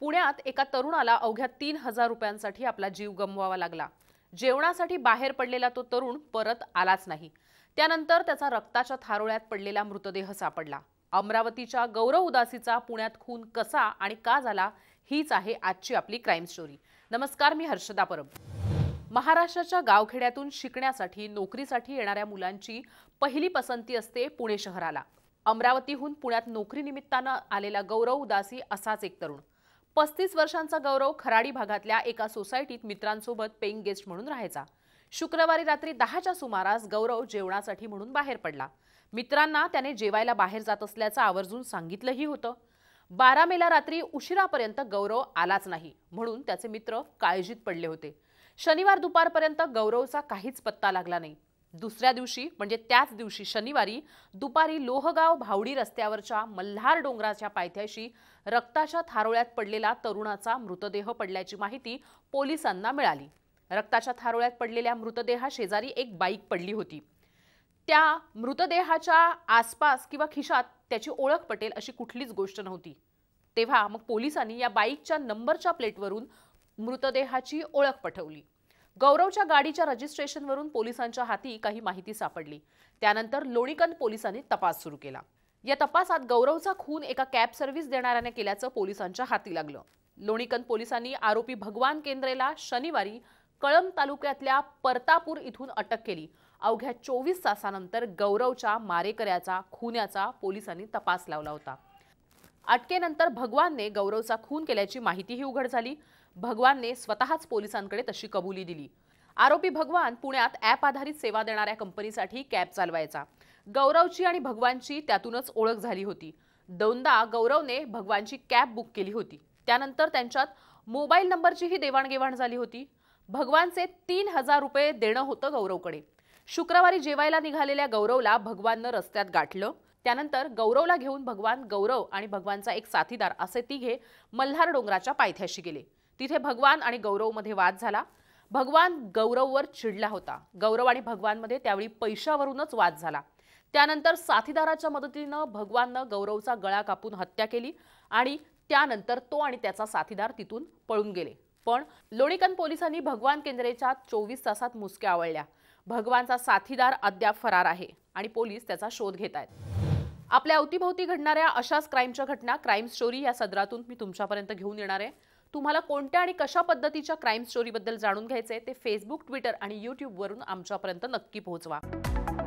पुण्यात एका तरुणाला अवघ्या तीन हजार रुपयांसाठी आपला जीव गमवावा लागला जेवणासाठी बाहेर पडलेला तो तरुण परत आलाच नाही त्यानंतर त्याचा रक्ताच्या थारोळ्यात पडलेला मृतदेह सापडला अमरावतीच्या गौरव उदासीचा पुण्यात खून कसा आणि का झाला हीच आहे आजची आपली क्राईम स्टोरी नमस्कार मी हर्षदा परब महाराष्ट्राच्या गावखेड्यातून शिकण्यासाठी नोकरीसाठी येणाऱ्या मुलांची पहिली पसंती असते पुणे शहराला अमरावतीहून पुण्यात नोकरी निमित्तानं आलेला गौरव उदासी असाच एक तरुण पस्तीस वर्षांचा गौरव खराडी भागातल्या एका सोसायटीत मित्रांसोबत पेईंग गेस्ट म्हणून राहायचा शुक्रवारी रात्री दहाच्या सुमारास गौरव जेवणासाठी म्हणून बाहेर पडला मित्रांना त्याने जेवायला बाहेर जात असल्याचं आवर्जून सांगितलंही होतं बारा मेला रात्री उशिरापर्यंत गौरव आलाच नाही म्हणून त्याचे मित्र काळजीत पडले होते शनिवार दुपारपर्यंत गौरवचा काहीच पत्ता लागला नाही दुसऱ्या दिवशी म्हणजे त्याच दिवशी शनिवारी दुपारी लोहगाव भावडी रस्त्यावरच्या मल्हार डोंगराच्या पायथ्याशी रक्ताच्या थारोळ्यात पडलेला तरुणाचा मृतदेह पडल्याची माहिती पोलिसांना मिळाली रक्ताच्या थारोळ्यात पडलेल्या मृतदेहा शेजारी एक बाईक पडली होती त्या मृतदेहाच्या आसपास किंवा खिशात त्याची ओळख पटेल अशी कुठलीच गोष्ट नव्हती तेव्हा मग पोलिसांनी या बाईकच्या नंबरच्या प्लेटवरून मृतदेहाची ओळख पटवली गौरवच्या गाडीच्या रजिस्ट्रेशनवरून पोलिसांच्या हाती काही माहिती सापडली त्यानंतर लोणीकंद पोलिसांनी तपास सुरू केला या तपासात गौरवचा खून एका कॅब सर्व्हिस देणाऱ्याने केल्याचं पोलिसांच्या हाती लागलं लोणीकंद पोलिसांनी आरोपी भगवान केंद्रेला शनिवारी कळंब तालुक्यातल्या परतापूर इथून अटक केली अवघ्या चोवीस तासानंतर गौरवच्या मारेकऱ्याचा खुन्याचा पोलिसांनी तपास लावला होता अटकेनंतर भगवानने गौरवचा खून केल्याची माहितीही उघड झाली भगवानने स्वतःच पोलिसांकडे तशी कबुली दिली आरोपी भगवान पुण्यात ॲप आधारित सेवा देणाऱ्या कंपनीसाठी कॅब चालवायचा गौरवची आणि भगवानची त्यातूनच ओळख झाली होती दोनदा गौरवने भगवानची कॅब बुक केली होती त्यानंतर त्यांच्यात मोबाईल नंबरचीही देवाणघेवाण झाली होती भगवानचे तीन हजार रुपये देणं होतं गौरवकडे शुक्रवारी जेवायला निघालेल्या गौरवला भगवाननं रस्त्यात गाठलं त्यानंतर गौरवला घेऊन भगवान गौरव आणि भगवानचा एक साथीदार असे तिघे मल्हार डोंगराच्या पायथ्याशी गेले तिथे भगवान आणि गौरवमध्ये वाद झाला भगवान गौरववर चिडला होता गौरव आणि भगवानमध्ये त्यावेळी पैशावरूनच वाद झाला त्यानंतर साथीदाराच्या मदतीनं भगवाननं गौरवचा गळा कापून हत्या केली आणि त्यानंतर तो आणि त्याचा साथीदार तिथून पळून गेले पण लोणीकन पोलिसांनी भगवान केंद्रेच्या चोवीस तासात मुसक्या आवळल्या भगवानचा साथीदार अद्याप फरार आहे आणि पोलीस त्याचा शोध घेत आहेत आपल्या अवतीभोवती घडणाऱ्या अशाच क्राईमच्या घटना क्राईम स्टोरी या सदरातून मी तुमच्यापर्यंत घेऊन येणार आहे तुम्हाला कोणत्या आणि कशा पद्धतीच्या क्राईम स्टोरीबद्दल जाणून घ्यायचे ते फेसबुक ट्विटर आणि यूट्यूबवरून आमच्यापर्यंत नक्की पोहोचवा